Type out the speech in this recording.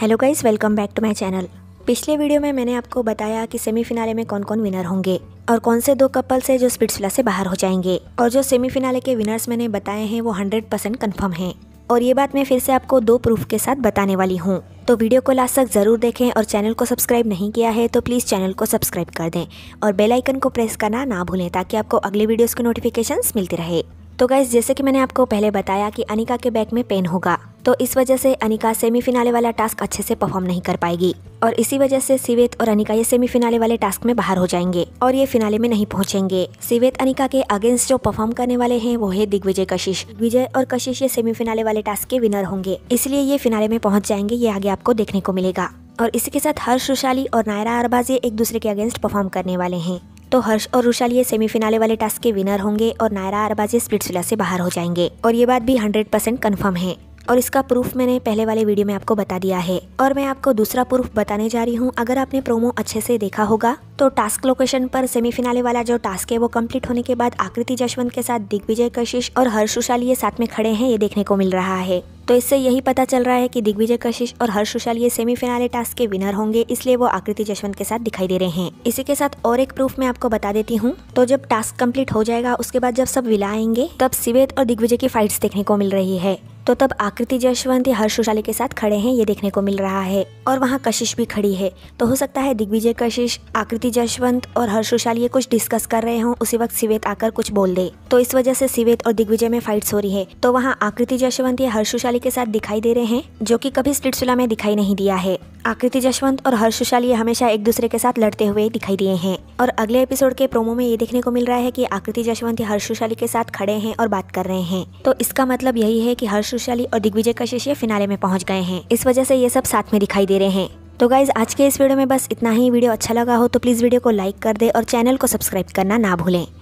hello guys welcome back to my channel पिछले video में मैंने आपको बताया कि सेमीफिनाले में कौन कौन विनर होंगे और कौन से दो कपल्स है जो स्पिट्सला से बाहर हो जाएंगे और जो सेमीफिनाले के विनर्स मैंने बताए हैं वो 100 परसेंट कन्फर्म है और ये बात मैं फिर से आपको दो प्रूफ के साथ बताने वाली हूँ तो वीडियो को लास्ट तक जरूर देखें और चैनल को सब्सक्राइब नहीं किया है तो प्लीज़ चैनल को सब्सक्राइब कर दें और बेलाइकन को प्रेस करना ना भूलें ताकि आपको अगले वीडियोज़ की नोटिफिकेशन मिलती रहे तो गैस जैसे कि मैंने आपको पहले बताया कि अनिका के बैक में पेन होगा तो इस वजह से अनिका सेमीफिनाले वाला टास्क अच्छे से परफॉर्म नहीं कर पाएगी और इसी वजह से सिवेत और अनिका ये सेमीफिनाले वाले टास्क में बाहर हो जाएंगे और ये फिनाले में नहीं पहुंचेंगे सिवेत अनिका के अगेंस्ट जो परफॉर्म करने वाले हैं वो है दिग्विजय कशिश विजय और कशिश ये सेमीफिनाले वाले टास्क के विनर होंगे इसलिए ये फिनाले में पहुंच जाएंगे ये आगे आपको देखने को मिलेगा और इसी के साथ हर्ष सुशाली और नायरा अरबाज ये एक दूसरे के अगेंस्ट परफॉर्म करने वाले हैं तो हर्ष और रुशाल ये सेमीफिनाले वाले टास्क के विनर होंगे और नायरा अरबाजी स्प्लिट्सविला से बाहर हो जाएंगे और ये बात भी हंड्रेड परसेंट कन्फर्म है और इसका प्रूफ मैंने पहले वाले वीडियो में आपको बता दिया है और मैं आपको दूसरा प्रूफ बताने जा रही हूँ अगर आपने प्रोमो अच्छे से देखा होगा तो टास्क लोकेशन पर सेमीफिनाले वाला जो टास्क है वो कंप्लीट होने के बाद आकृति जशवंत के साथ दिग्विजय कशिश और हर्ष ये साथ में खड़े हैं ये देखने को मिल रहा है तो इससे यही पता चल रहा है कि दिग्विजय कशिश और हर्षुशाली ये सेमीफिनाले टास्क के विनर होंगे इसलिए वो आकृति जशवंत के साथ दिखाई दे रहे हैं इसी के साथ और एक प्रूफ मैं आपको बता देती हूँ तो जब टास्क कम्प्लीट हो जाएगा उसके बाद जब सब विला आएंगे तब सिवेद और दिग्विजय की फाइट्स देखने को मिल रही है तो तब आकृति जयसवंत हर्षोशाली के साथ खड़े हैं ये देखने को मिल रहा है और वहाँ कशिश भी खड़ी है तो हो सकता है दिग्विजय कशिश आकृति जयशवंत और हर्षोशाली ये कुछ डिस्कस कर रहे हों उसी वक्त सिवेत आकर कुछ बोल दे तो इस वजह से सिवेत और दिग्विजय में फाइट्स हो रही है तो वहाँ आकृति जयसवंत ये के साथ दिखाई दे रहे हैं जो की कभी स्ट्रीटसुला में दिखाई नहीं दिया है आकृति जशवंत और हर्षोशाली हमेशा एक दूसरे के साथ लड़ते हुए दिखाई दिए हैं और अगले एपिसोड के प्रोमो में ये देखने को मिल रहा है की आकृति जशवंत हर्षोशाली के साथ खड़े हैं और बात कर रहे हैं तो इसका मतलब यही है की हर्ष खुशहाली और दिग्विजय कशिश ये फिनाले में पहुंच गए हैं इस वजह से ये सब साथ में दिखाई दे रहे हैं तो गाइज आज के इस वीडियो में बस इतना ही वीडियो अच्छा लगा हो तो प्लीज़ वीडियो को लाइक कर दे और चैनल को सब्सक्राइब करना ना भूलें